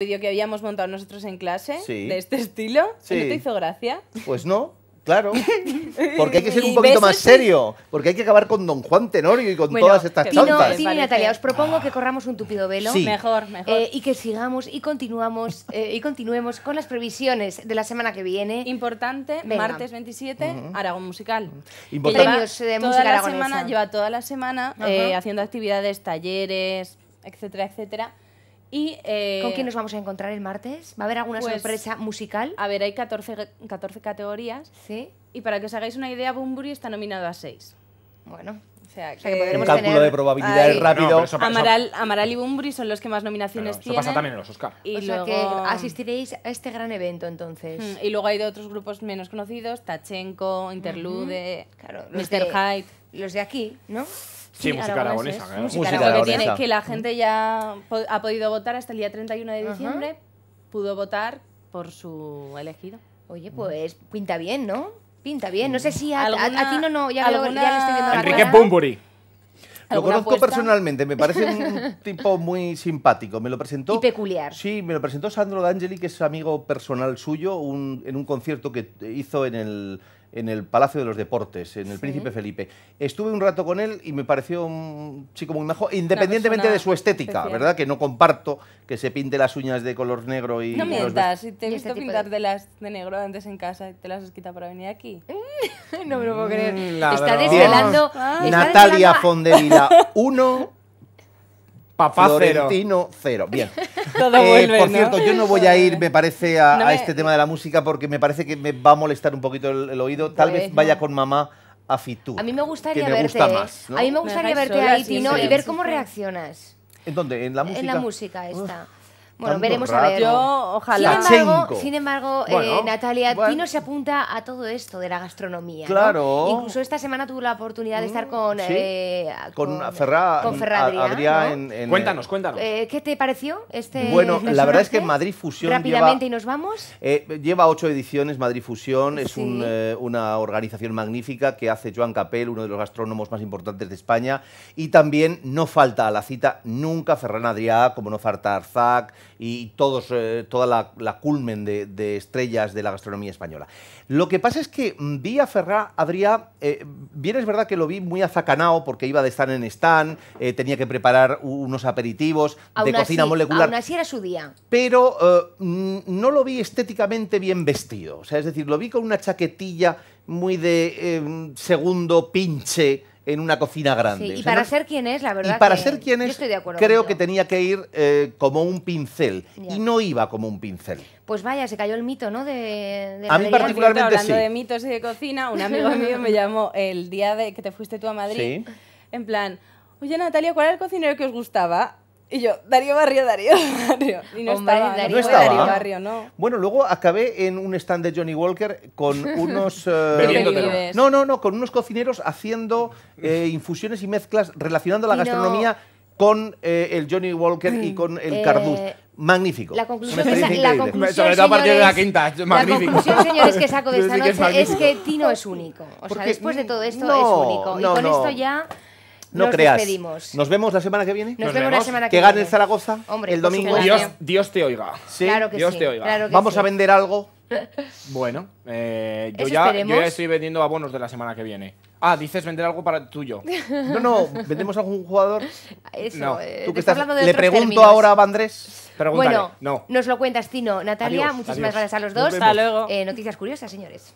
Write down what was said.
vídeo que habíamos montado nosotros en clase de este estilo. ¿No te hizo gracia? Pues no, Claro, porque hay que ser un poquito más serio, porque hay que acabar con Don Juan Tenorio y con todas estas Tino, chantas. Tino eh, y Natalia, os propongo que corramos un tupido velo. Mejor, mejor. Eh, y que sigamos y continuamos eh, y continuemos con las previsiones de la semana que viene. Importante, martes 27, Aragón Musical. Importante. lleva toda la semana haciendo actividades, talleres, etcétera, etcétera y, ¿Con quién eh, nos vamos a encontrar el martes? ¿Va a haber alguna pues, sorpresa musical? A ver, hay 14, 14 categorías. Sí. Y para que os hagáis una idea, Bumburi está nominado a 6. Bueno, o sea, que, podremos tener... un cálculo de probabilidades rápido. Amaral, y Bumbri son los que más nominaciones tienen. Eso pasa también en los Oscar. Y o sea que asistiréis a este gran evento entonces. Mm, y luego hay de otros grupos menos conocidos, Tachenko, Interlude, Mr. Hyde. Los de aquí, ¿no? Sí, música aragonesa. Música, Que, la gente ya ha podido votar hasta el día 31 de diciembre. Pudo votar por su elegido. Oye, pues pinta bien, ¿no? Pinta bien. No sé si a, ti no, no, ya, lo, estoy viendo Enrique Bumburi. Lo conozco personalmente, me parece un tipo muy simpático. Me lo presentó. Y peculiar. Sí, me lo presentó Sandro D'Angeli, que es amigo personal suyo, en un concierto que hizo en el, en el Palacio de los Deportes, en el Príncipe Felipe. Estuve un rato con él y me pareció un chico muy majo, independientemente de su estética, ¿verdad? Que no comparto que se pinte las uñas de color negro y... No mientas, si te he visto este pintar de... las de negro antes en casa y te las has quitado para venir aquí. no me lo puedo creer. Mm, está desvelando... Natalia Fondevila uno... Papá Florentino cero. cero. Bien. Todo eh, por cierto, yo no voy a ir, me parece, a, este tema de la música porque me parece que me va a molestar un poquito el, oído. Tal vez pues, vaya con mamá a Fitur. A mí me gustaría verte. A mí me gustaría verte ahí, Tino, y ver cómo reaccionas. ¿En dónde? ¿En la música? En la música esta. Bueno, veremos a ver. ojalá. Sin embargo, eh, Natalia, bueno. no se apunta a todo esto de la gastronomía. Claro. Incluso esta semana tuve la oportunidad de estar mm, eh, con. con, cuéntanos, cuéntanos. Eh, ¿Qué te pareció este.? Bueno, la verdad es que Madrid Fusión. Rápidamente y nos vamos. lleva ocho ediciones Madrid Fusión. Es una organización magnífica que hace Joan Capel, uno de los gastrónomos más importantes de España. Y también no falta a la cita nunca Ferran Adrià, como no falta Arzac y eh, toda la, culmen de, estrellas de la gastronomía española. Lo que pasa es que mm, vi a Ferrá, habría, eh, bien es verdad que lo vi muy azacanao porque iba de stand en stand, eh, tenía que preparar unos aperitivos de cocina molecular. Aún así era su día. Pero mm, no lo vi estéticamente bien vestido, o sea, es decir, lo vi con una chaquetilla muy de mm, segundo pinche, en una cocina grande. y para ser quien es, la verdad. Y para ser quien es, creo que tenía que ir eh, como un pincel. Y no iba como un pincel. Pues vaya, se cayó el mito, ¿no? De, a mí particularmente Hablando de mitos y de cocina, un amigo mío me llamó el día de que te fuiste tú a Madrid. En plan, oye Natalia, ¿cuál era el cocinero que os gustaba? Y yo, Darío Barrio, Darío Barrio. Y no está estaba, Darío, no estaba. Barrio, no. Bueno, luego acabé en un stand de Johnny Walker con unos... Eh, no, no, no, con unos cocineros haciendo eh, infusiones y mezclas relacionando la gastronomía con eh, el Johnny Walker y con el carduz magnífico. La conclusión, la a partir de la quinta, magnífico. La conclusión, señores, que saco de esta noche es, que Tino es único. O sea, después de todo esto es único. y con esto ya... No nos creas. Nos vemos la semana que viene. Nos, vemos, la semana que, gane el Zaragoza el domingo. Dios, te oiga. Sí, Dios te oiga. Vamos a vender algo. bueno, eh, yo, ya, estoy vendiendo abonos de la semana que viene. Ah, dices vender algo para tuyo. no, no, vendemos algún jugador. Eso, no. Eh, le pregunto ahora a Andrés. Bueno, no. nos lo cuentas, Tino. Natalia, muchísimas gracias a los dos. Hasta luego. Eh, noticias curiosas, señores.